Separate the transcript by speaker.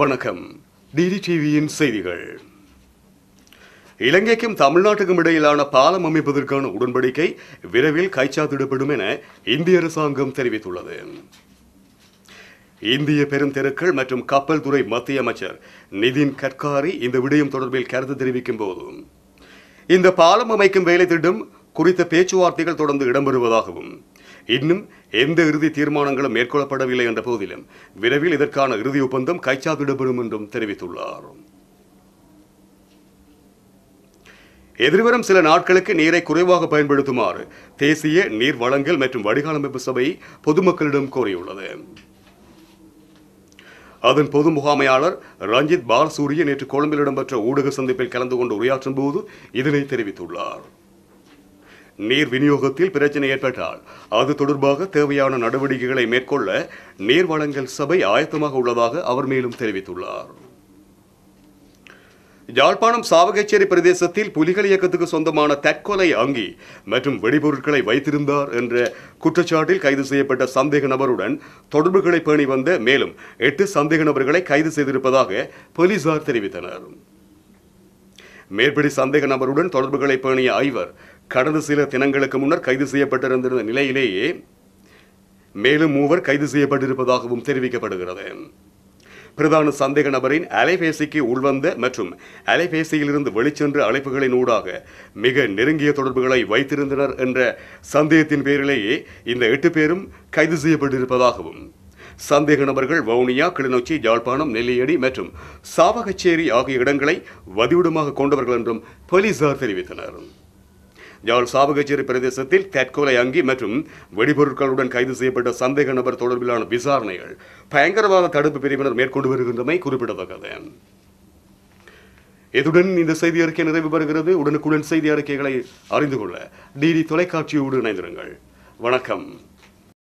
Speaker 1: வணக்கம் டிடி டிவியின் செய்திகள் இலங்கைக்கும் தமிழ்நாட்டுக்கும் இடையிலான பாலம் அமைப்பதற்கான உடன்படிக்கை விரைவில் கைச்சாத்திடப்படும் என இந்திய அரசாங்கம் தெரிவித்துள்ளது இந்திய பெருந்தெருக்கள் மற்றும் கப்பல் துறை மத்திய அமைச்சர் நிதின் கட்காரி இந்த விடயம் தொடர்பில் கருத்து தெரிவிக்கும் போது இந்த பாலம் அமைக்கும் வேலை திட்டம் குறித்த பேச்சுவார்த்தைகள் தொடர்ந்து இடம்பெறுவதாகவும் இன்னும் எந்த இறுதி தீர்மானங்களும் மேற்கொள்ளப்படவில்லை என்ற போதிலும் விரைவில் இதற்கான இறுதி ஒப்பந்தம் கைச்சாத்திடப்படும் என்றும் தெரிவித்துள்ளார் எதிர்வரும் சில நாட்களுக்கு நீரை குறைவாக பயன்படுத்துமாறு தேசிய நீர் வழங்கல் மற்றும் வடிகால் அமைப்பு சபை பொதுமக்களிடம் கோரியுள்ளது அதன் பொது முகாமையாளர் ரஞ்சித் பாலசூரிய நேற்று கொழும்பில் இடம்பெற்ற ஊடக சந்திப்பில் கலந்து கொண்டு உரையாற்றும் போது இதனை தெரிவித்துள்ளார் நீர் விநியோகத்தில் பிரச்சனை ஏற்பட்டால் அது தொடர்பாக தேவையான நடவடிக்கைகளை மேற்கொள்ள நீர் வழங்கல் சபை ஆயத்தமாக உள்ளதாக அவர் மேலும் தெரிவித்துள்ளார் யாழ்ப்பாணம் சாவகச்சேரி பிரதேசத்தில் புலிகள் இயக்கத்துக்கு சொந்தமான தற்கொலை அங்கி மற்றும் வெடிபொருட்களை வைத்திருந்தார் என்ற குற்றச்சாட்டில் கைது செய்யப்பட்ட சந்தேக நபருடன் தொடர்புகளை பேணி வந்த மேலும் எட்டு சந்தேக நபர்களை கைது செய்திருப்பதாக போலீசார் தெரிவித்தனர் மேற்படி சந்தேக நபருடன் தொடர்புகளை பேணிய ஐவர் கடந்த சில தினங்களுக்கு முன்னர் கைது செய்யப்பட்டிருந்த நிலையிலேயே மேலும் மூவர் கைது செய்யப்பட்டிருப்பதாகவும் தெரிவிக்கப்படுகிறது பிரதான சந்தேக நபரின் அலைபேசிக்கு உள்வந்த மற்றும் அலைபேசியிலிருந்து வெளிச்சென்ற அழைப்புகளின் ஊடாக மிக நெருங்கிய தொடர்புகளை வைத்திருந்தனர் என்ற சந்தேகத்தின் பேரிலேயே இந்த எட்டு பேரும் கைது செய்யப்பட்டிருப்பதாகவும் சந்தேக நபர்கள் வவுனியா கிளிநொச்சி ஜாழ்ப்பாணம் நெல்லியடி மற்றும் சாவகச்சேரி ஆகிய இடங்களை வதிவிடமாக கொண்டவர்கள் என்றும் போலீசார் தெரிவித்தனர் யாழ் சாவகச்சேரி பிரதேசத்தில் தற்கொலை அங்கி மற்றும் வெடிபொருட்களுடன் கைது செய்யப்பட்ட சந்தேக நபர் தொடர்பிலான விசாரணைகள் பயங்கரவாத தடுப்பு பிரிவினர் மேற்கொண்டு வருகின்றமை குறிப்பிடத்தக்கது இதுடன் இந்த செய்தி அறிக்கை நிறைவு பெறுகிறது உடனுக்குடன் செய்தி அறிக்கைகளை அறிந்து கொள்ள டிடி தொலைக்காட்சியோடு இணைந்திருங்கள் வணக்கம்